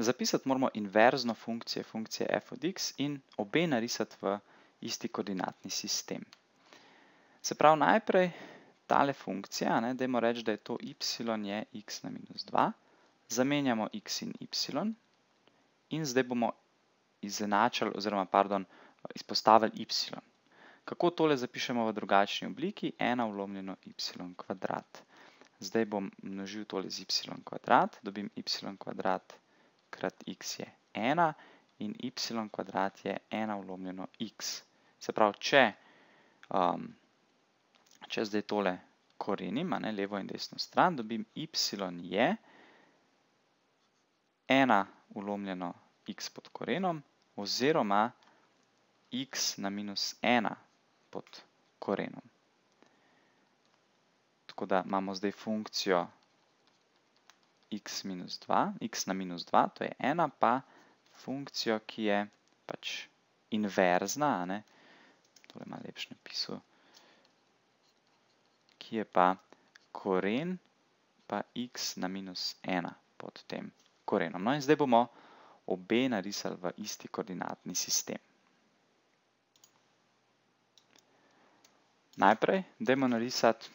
Zapisati moramo inverzno funkcije, funkcije f od x in obe narisati v isti koordinatni sistem. Se pravi, najprej tale funkcija, dajmo reči, da je to y je x na minus 2, zamenjamo x in y in zdaj bomo izenačili, oziroma, pardon, izpostavili y. Kako tole zapišemo v drugačni obliki? 1 vlomljeno y kvadrat. Zdaj bom množil tole z y kvadrat, dobim y kvadrat kvadrat, krat x je 1 in y kvadrat je 1 vlomljeno x. Se pravi, če, um, če zdaj tole korenim, ne, levo in desno stran, dobim y je 1 vlomljeno x pod korenom oziroma x na minus 1 pod korenom. Tako da imamo zdaj funkcijo 1, x minus 2, x na minus 2, to je ena pa funkcijo, ki je pač inverzna, tole malo lepš napisal, ki je pa koren pa x na minus 1 pod tem korenom. No in zdaj bomo obe narisali v isti koordinatni sistem. Najprej, dajmo narisati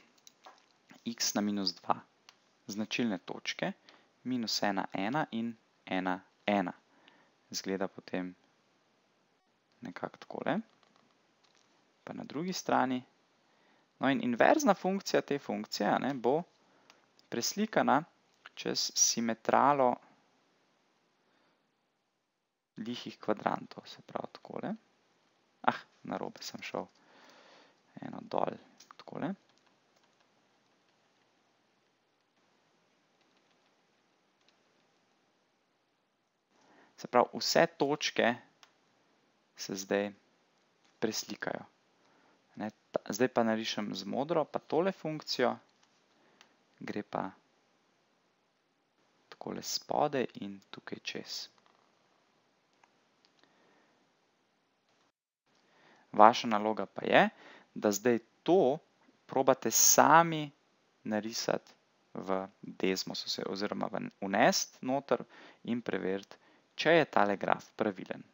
x na minus 2 značilne točke, minus 1, 1 in 1, 1. Zgleda potem nekako takole, pa na drugi strani. No in inverzna funkcija te funkcije ne, bo preslikana čez simetralo lihih kvadrantov, se pravi takole. Ah, na robe sem šel eno dol, takole. Takole. Se pravi, vse točke se zdaj preslikajo. Zdaj pa narišem z modro, pa tole funkcijo gre pa takole spode in tukaj čez. Vaša naloga pa je, da zdaj to probate sami narisati v Desmos, oziroma vnest noter in preveriti, če je tale graf pravilen.